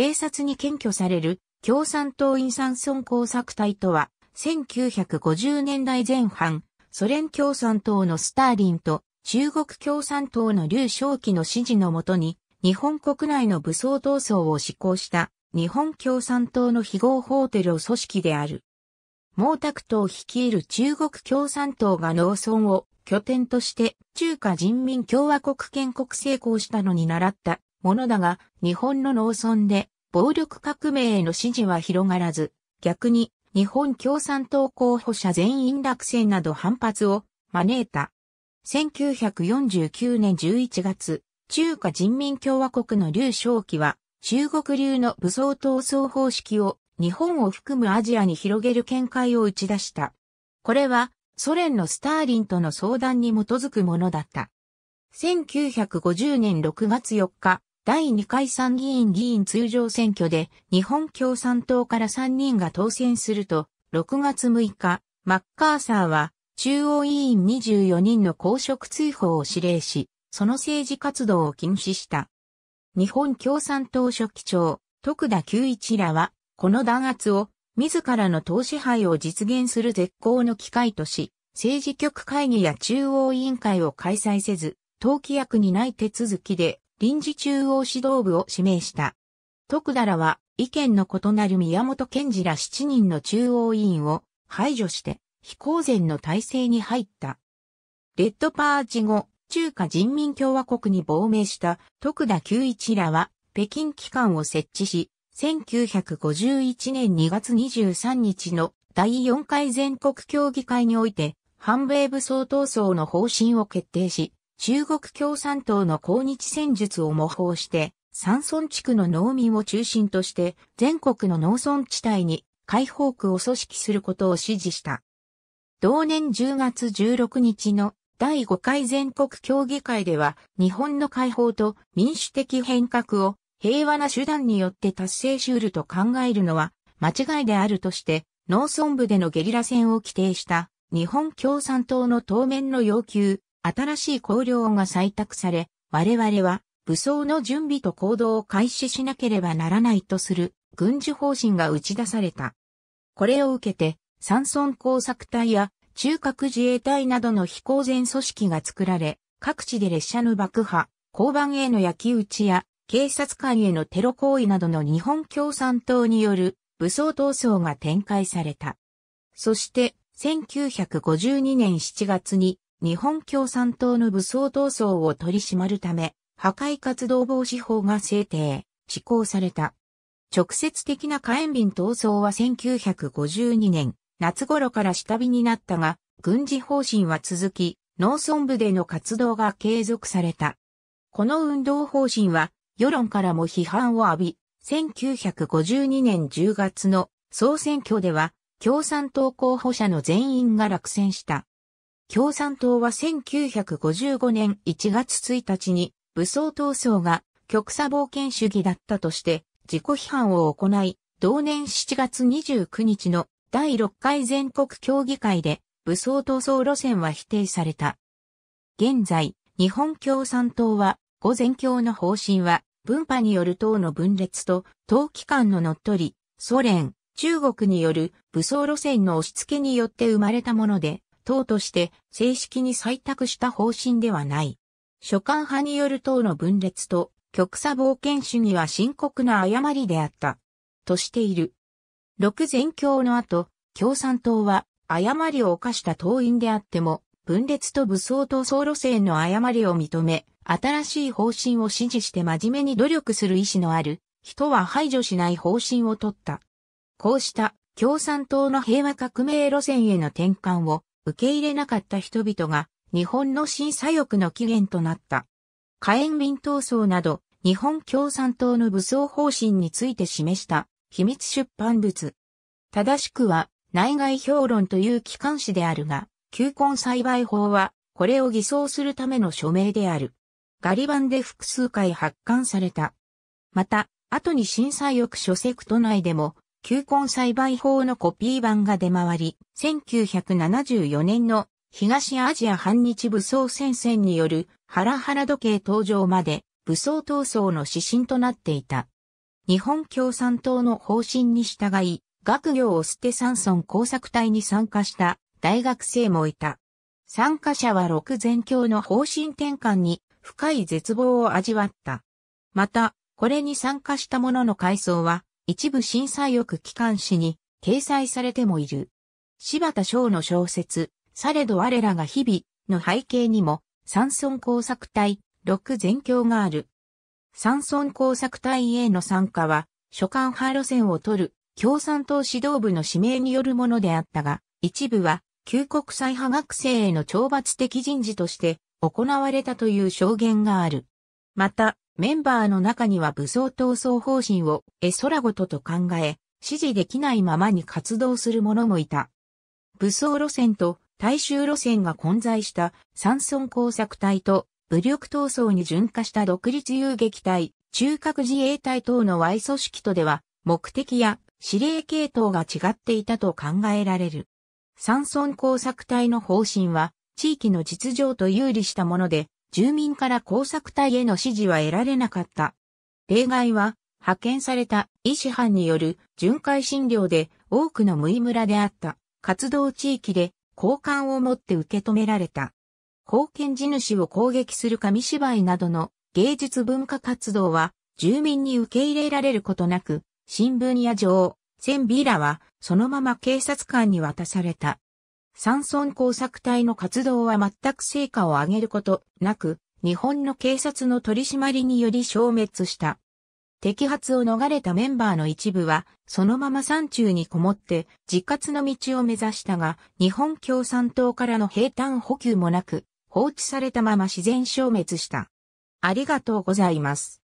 警察に検挙される共産党員山村工作隊とは、1950年代前半、ソ連共産党のスターリンと中国共産党の劉少奇の指示のもとに、日本国内の武装闘争を施行した日本共産党の非合法テロ組織である。毛沢東率いる中国共産党が農村を拠点として中華人民共和国建国成功したのに倣ったものだが、日本の農村で暴力革命への支持は広がらず、逆に日本共産党候補者全員落選など反発を招いた。1949年11月、中華人民共和国の劉少奇は、中国流の武装闘争方式を日本を含むアジアに広げる見解を打ち出した。これはソ連のスターリンとの相談に基づくものだった。1950年6月4日、第2回参議院議員通常選挙で日本共産党から3人が当選すると、6月6日、マッカーサーは中央委員24人の公職追放を指令し、その政治活動を禁止した。日本共産党書記長、徳田久一らは、この弾圧を自らの党支配を実現する絶好の機会とし、政治局会議や中央委員会を開催せず、党規約にない手続きで臨時中央指導部を指名した。徳田らは意見の異なる宮本賢治ら7人の中央委員を排除して非公然の体制に入った。レッドパーチ後、中華人民共和国に亡命した徳田久一らは北京機関を設置し、1951年2月23日の第4回全国協議会において、反米武装闘争の方針を決定し、中国共産党の抗日戦術を模倣して、山村地区の農民を中心として全国の農村地帯に解放区を組織することを指示した。同年10月16日の第5回全国協議会では日本の解放と民主的変革を平和な手段によって達成しうると考えるのは間違いであるとして農村部でのゲリラ戦を規定した日本共産党の当面の要求新しい綱領が採択され、我々は武装の準備と行動を開始しなければならないとする軍事方針が打ち出された。これを受けて、山村工作隊や中核自衛隊などの非公然組織が作られ、各地で列車の爆破、交番への焼き打ちや警察官へのテロ行為などの日本共産党による武装闘争が展開された。そして、1952年7月に日本共産党の武装闘争を取り締まるため、破壊活動防止法が制定、施行された。直接的な火炎瓶闘争は1952年、夏頃から下火になったが、軍事方針は続き、農村部での活動が継続された。この運動方針は、世論からも批判を浴び、1952年10月の総選挙では、共産党候補者の全員が落選した。共産党は1955年1月1日に武装闘争が極左冒険主義だったとして自己批判を行い、同年7月29日の第6回全国協議会で武装闘争路線は否定された。現在、日本共産党は、午前協の方針は、分派による党の分裂と、党機関の乗っ取り、ソ連、中国による武装路線の押し付けによって生まれたもので、党として正式に採択した方針ではない。所管派による党の分裂と極左冒険主義は深刻な誤りであった。としている。六全教の後、共産党は誤りを犯した党員であっても、分裂と武装闘争路線の誤りを認め、新しい方針を支持して真面目に努力する意志のある人は排除しない方針を取った。こうした共産党の平和革命路線への転換を受け入れなかった人々が日本の審査欲の起源となった。火炎民闘争など日本共産党の武装方針について示した秘密出版物。正しくは内外評論という機関誌であるが、球根栽培法はこれを偽装するための署名である。ガリ版で複数回発刊された。また、後に震災翼書セクト内でも球根栽培法のコピー版が出回り、1974年の東アジア反日武装戦線によるハラハラ時計登場まで武装闘争の指針となっていた。日本共産党の方針に従い、学業を捨て山村工作隊に参加した大学生もいた。参加者は六全教の方針転換に深い絶望を味わった。また、これに参加した者の階層は一部震災翼機関誌に掲載されてもいる。柴田翔の小説、されど我らが日々の背景にも、山村工作隊、六全教がある。山村工作隊への参加は、所管派路線を取る共産党指導部の指名によるものであったが、一部は、旧国際派学生への懲罰的人事として行われたという証言がある。また、メンバーの中には武装闘争方針を絵空ごとと考え、支持できないままに活動する者もいた。武装路線と大衆路線が混在した山村工作隊と武力闘争に準化した独立遊撃隊、中核自衛隊等の Y 組織とでは目的や指令系統が違っていたと考えられる。山村工作隊の方針は地域の実情と有利したもので、住民から工作隊への指示は得られなかった。例外は、派遣された医師班による巡回診療で多くの無意村であった活動地域で交換をもって受け止められた。貢献地主を攻撃する紙芝居などの芸術文化活動は住民に受け入れられることなく、新聞や情、千ビラはそのまま警察官に渡された。山村工作隊の活動は全く成果を上げることなく、日本の警察の取り締まりにより消滅した。摘発を逃れたメンバーの一部は、そのまま山中にこもって、自活の道を目指したが、日本共産党からの平坦補給もなく、放置されたまま自然消滅した。ありがとうございます。